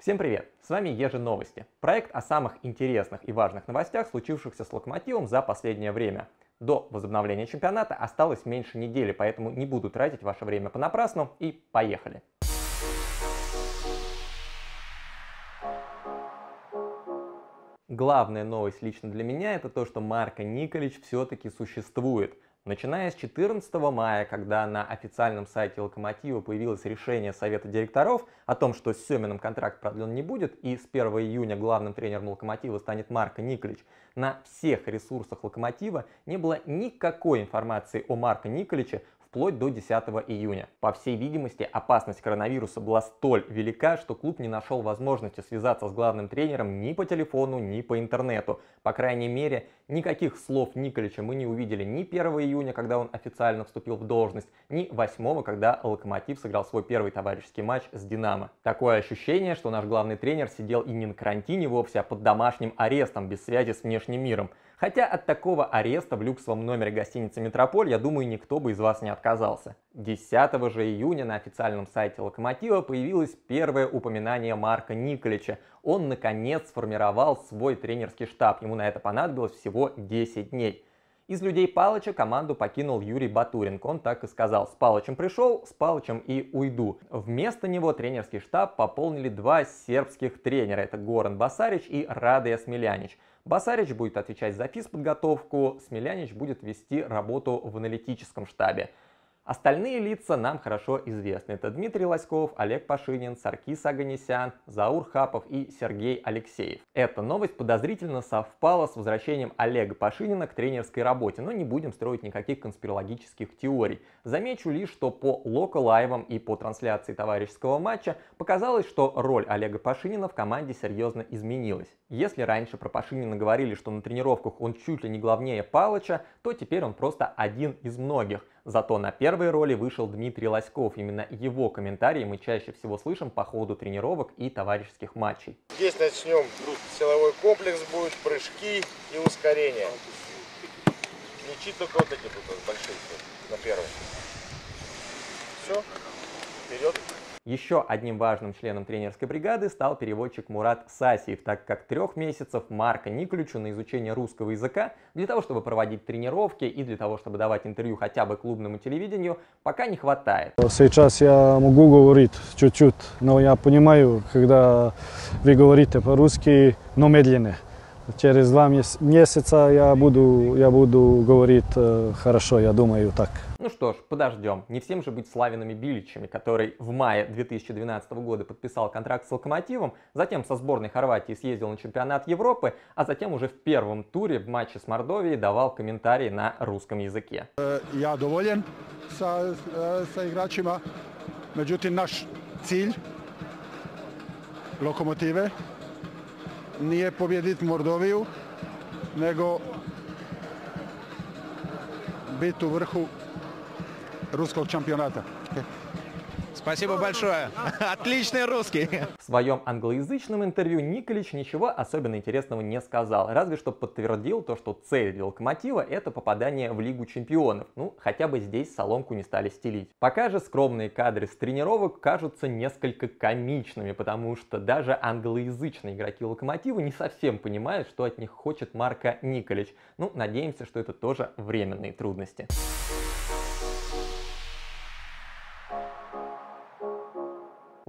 Всем привет! С вами Ежи Новости. Проект о самых интересных и важных новостях, случившихся с Локомотивом за последнее время. До возобновления чемпионата осталось меньше недели, поэтому не буду тратить ваше время понапрасну и поехали! Главная новость лично для меня это то, что Марко Николич все-таки существует – Начиная с 14 мая, когда на официальном сайте «Локомотива» появилось решение Совета директоров о том, что с Семиным контракт продлен не будет, и с 1 июня главным тренером «Локомотива» станет Марко Николич, на всех ресурсах локомотива не было никакой информации о Марко Николиче вплоть до 10 июня. По всей видимости, опасность коронавируса была столь велика, что клуб не нашел возможности связаться с главным тренером ни по телефону, ни по интернету. По крайней мере, никаких слов Николича мы не увидели ни 1 июня, когда он официально вступил в должность, ни 8, когда Локомотив сыграл свой первый товарищеский матч с Динамо. Такое ощущение, что наш главный тренер сидел и не на карантине вовсе, а под домашним арестом без связи с внешним внешним миром. Хотя от такого ареста в люксовом номере гостиницы «Метрополь», я думаю, никто бы из вас не отказался. 10 же июня на официальном сайте «Локомотива» появилось первое упоминание Марка Николича. Он, наконец, сформировал свой тренерский штаб. Ему на это понадобилось всего 10 дней. Из людей Палыча команду покинул Юрий Батуринг. Он так и сказал, с Палычем пришел, с Палычем и уйду. Вместо него тренерский штаб пополнили два сербских тренера. Это Горан Басарич и Радия Смелянич. Басарич будет отвечать за физподготовку, Смелянич будет вести работу в аналитическом штабе. Остальные лица нам хорошо известны. Это Дмитрий Лоськов, Олег Пашинин, Саркис Аганесян, Заур Хапов и Сергей Алексеев. Эта новость подозрительно совпала с возвращением Олега Пашинина к тренерской работе, но не будем строить никаких конспирологических теорий. Замечу лишь, что по локалайвам и по трансляции товарищеского матча показалось, что роль Олега Пашинина в команде серьезно изменилась. Если раньше про Пашинина говорили, что на тренировках он чуть ли не главнее Палыча, то теперь он просто один из многих. Зато на первой роли вышел Дмитрий Лоськов. Именно его комментарии мы чаще всего слышим по ходу тренировок и товарищеских матчей. Здесь начнем силовой комплекс будет, прыжки и ускорение. Мечи только вот эти будут большие на первом. Все, вперед. Еще одним важным членом тренерской бригады стал переводчик Мурат Сасиев, так как трех месяцев Марка Николичу на изучение русского языка для того, чтобы проводить тренировки и для того, чтобы давать интервью хотя бы клубному телевидению, пока не хватает. Сейчас я могу говорить чуть-чуть, но я понимаю, когда вы говорите по-русски, но медленно. Через два месяца я буду, я буду говорить э, хорошо, я думаю так что ж, подождем. Не всем же быть Славинами Биличами, который в мае 2012 года подписал контракт с Локомотивом, затем со сборной Хорватии съездил на чемпионат Европы, а затем уже в первом туре в матче с Мордовией давал комментарии на русском языке. Э, я доволен со, э, со играчами. Međutim, naš cilj Lokomotive nije pobjediti Mordoviju, nego biti u vrhu русского чемпионата. Спасибо большое. Отличный русский. В своем англоязычном интервью Николич ничего особенно интересного не сказал, разве что подтвердил то, что цель для Локомотива — это попадание в Лигу чемпионов. Ну, хотя бы здесь соломку не стали стелить. Пока же скромные кадры с тренировок кажутся несколько комичными, потому что даже англоязычные игроки Локомотива не совсем понимают, что от них хочет Марко Николич. Ну, надеемся, что это тоже временные трудности.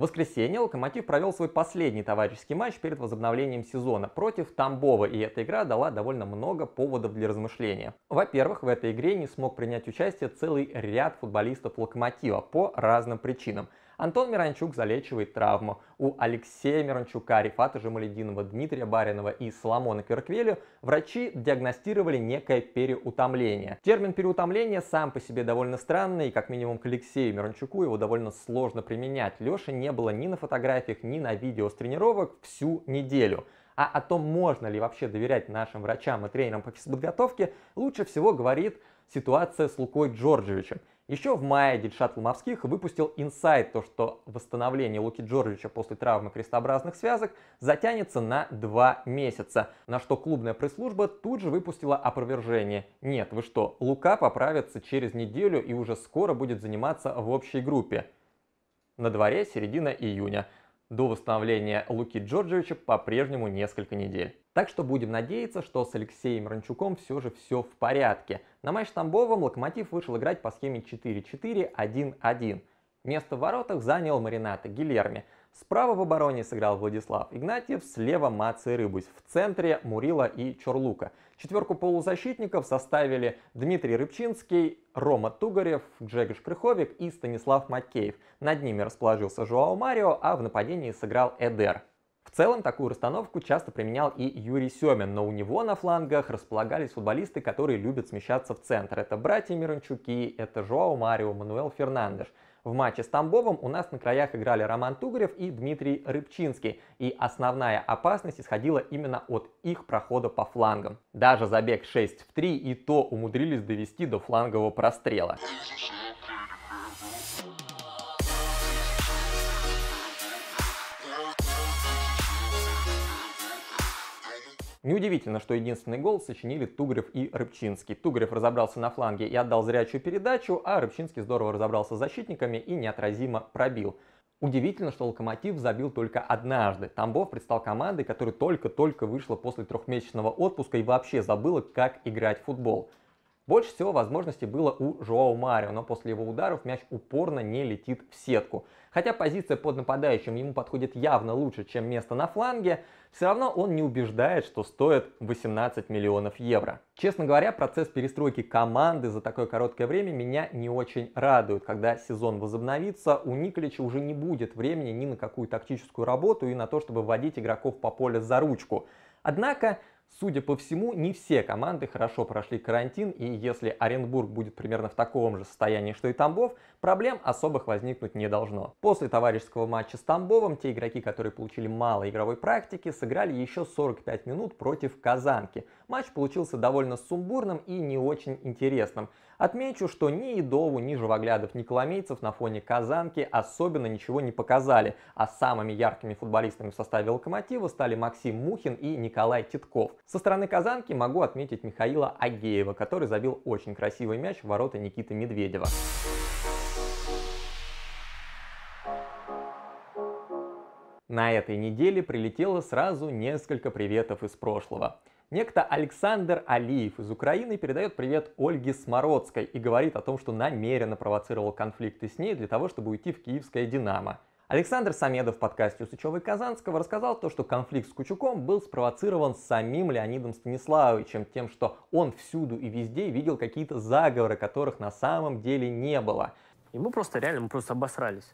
В воскресенье «Локомотив» провел свой последний товарищеский матч перед возобновлением сезона против Тамбова, и эта игра дала довольно много поводов для размышления. Во-первых, в этой игре не смог принять участие целый ряд футболистов «Локомотива» по разным причинам – Антон Миранчук залечивает травму. У Алексея Миранчука, Рифата Жамалединова, Дмитрия Баринова и Соломона Кверквелю врачи диагностировали некое переутомление. Термин переутомление сам по себе довольно странный, и как минимум к Алексею Миранчуку его довольно сложно применять. Леши не было ни на фотографиях, ни на видео с тренировок всю неделю. А о том, можно ли вообще доверять нашим врачам и тренерам по физподготовке, лучше всего говорит ситуация с Лукой Джорджевичем. Еще в мае Дильшат Ломовских выпустил инсайт, то что восстановление Луки Джорджича после травмы крестообразных связок затянется на два месяца, на что клубная пресс-служба тут же выпустила опровержение. Нет, вы что, Лука поправится через неделю и уже скоро будет заниматься в общей группе. На дворе середина июня. До восстановления Луки Джорджевича по-прежнему несколько недель. Так что будем надеяться, что с Алексеем Ранчуком все же все в порядке. На матч с Локомотив вышел играть по схеме 4-4-1-1. Место в воротах занял Маринато Гилерми – Справа в обороне сыграл Владислав Игнатьев, слева Маци Рыбусь, в центре Мурила и Чорлука. Четверку полузащитников составили Дмитрий Рыбчинский, Рома Тугарев, Джегош Крыховик и Станислав Макеев. Над ними расположился Жуао Марио, а в нападении сыграл Эдер. В целом такую расстановку часто применял и Юрий Семин, но у него на флангах располагались футболисты, которые любят смещаться в центр. Это братья Миранчуки, это Жоао Марио, Мануэл Фернандеш – в матче с Тамбовом у нас на краях играли Роман Тугарев и Дмитрий Рыбчинский, и основная опасность исходила именно от их прохода по флангам. Даже забег 6 в 3 и то умудрились довести до флангового прострела. Неудивительно, что единственный гол сочинили Тугрев и Рыбчинский. Тугрев разобрался на фланге и отдал зрячую передачу, а Рыбчинский здорово разобрался с защитниками и неотразимо пробил. Удивительно, что «Локомотив» забил только однажды. Тамбов предстал командой, которая только-только вышла после трехмесячного отпуска и вообще забыла, как играть в футбол. Больше всего возможностей было у Жоао Марио, но после его ударов мяч упорно не летит в сетку. Хотя позиция под нападающим ему подходит явно лучше, чем место на фланге, все равно он не убеждает, что стоит 18 миллионов евро. Честно говоря, процесс перестройки команды за такое короткое время меня не очень радует. Когда сезон возобновится, у Николича уже не будет времени ни на какую тактическую работу и на то, чтобы вводить игроков по поле за ручку. Однако Судя по всему, не все команды хорошо прошли карантин, и если Оренбург будет примерно в таком же состоянии, что и Тамбов, проблем особых возникнуть не должно. После товарищеского матча с Тамбовом те игроки, которые получили мало игровой практики, сыграли еще 45 минут против Казанки. Матч получился довольно сумбурным и не очень интересным. Отмечу, что ни Едову, ни Живоглядов, ни Коломейцев на фоне Казанки особенно ничего не показали, а самыми яркими футболистами в составе Локомотива стали Максим Мухин и Николай Титков. Со стороны Казанки могу отметить Михаила Агеева, который забил очень красивый мяч в ворота Никиты Медведева. На этой неделе прилетело сразу несколько приветов из прошлого. Некто Александр Алиев из Украины передает привет Ольге Смородской и говорит о том, что намеренно провоцировал конфликты с ней для того, чтобы уйти в киевское «Динамо». Александр Самедов в подкасте Усычева и Казанского рассказал то, что конфликт с Кучуком был спровоцирован самим Леонидом Станиславовичем, тем, что он всюду и везде видел какие-то заговоры, которых на самом деле не было. И мы просто реально, мы просто обосрались.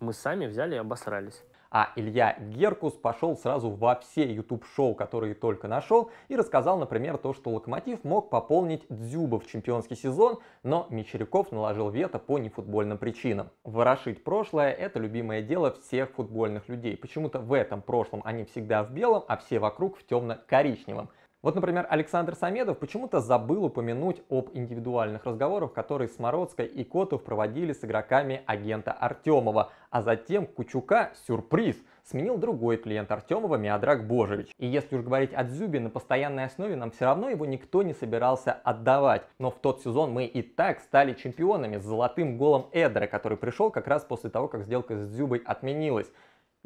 Мы сами взяли и обосрались. А Илья Геркус пошел сразу во все YouTube-шоу, которые только нашел, и рассказал, например, то, что Локомотив мог пополнить дзюба в чемпионский сезон, но Мечеряков наложил вето по нефутбольным причинам. Ворошить прошлое – это любимое дело всех футбольных людей. Почему-то в этом прошлом они всегда в белом, а все вокруг в темно-коричневом – вот, например, Александр Самедов почему-то забыл упомянуть об индивидуальных разговорах, которые Смородской и Котов проводили с игроками агента Артемова, а затем Кучука сюрприз сменил другой клиент Артемова Миадрак Божевич. И если уж говорить о Дзюбе на постоянной основе, нам все равно его никто не собирался отдавать. Но в тот сезон мы и так стали чемпионами с золотым голом Эдера, который пришел как раз после того, как сделка с Дзюбой отменилась.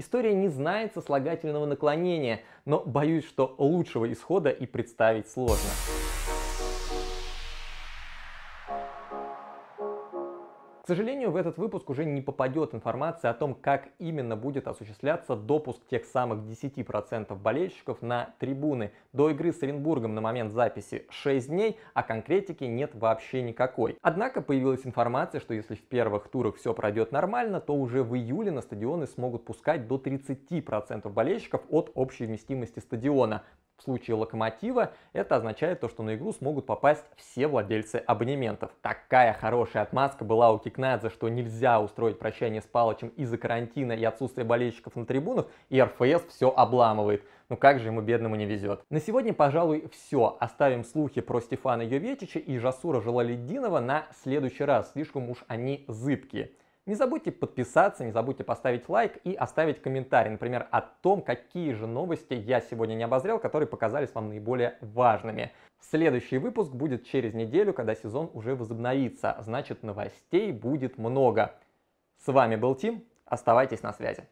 История не знает сослагательного наклонения, но боюсь, что лучшего исхода и представить сложно. К сожалению, в этот выпуск уже не попадет информация о том, как именно будет осуществляться допуск тех самых 10% болельщиков на трибуны. До игры с Оренбургом на момент записи 6 дней, а конкретики нет вообще никакой. Однако появилась информация, что если в первых турах все пройдет нормально, то уже в июле на стадионы смогут пускать до 30% болельщиков от общей вместимости стадиона. В случае локомотива это означает то, что на игру смогут попасть все владельцы абонементов. Такая хорошая отмазка была у Кикнадзе, что нельзя устроить прощание с Палычем из-за карантина и отсутствия болельщиков на трибунах, и РФС все обламывает. Ну как же ему бедному не везет. На сегодня, пожалуй, все. Оставим слухи про Стефана Йовечича и Жасура Жалалиддинова на следующий раз. Слишком уж они зыбкие. Не забудьте подписаться, не забудьте поставить лайк и оставить комментарий, например, о том, какие же новости я сегодня не обозрел, которые показались вам наиболее важными. Следующий выпуск будет через неделю, когда сезон уже возобновится, значит новостей будет много. С вами был Тим, оставайтесь на связи.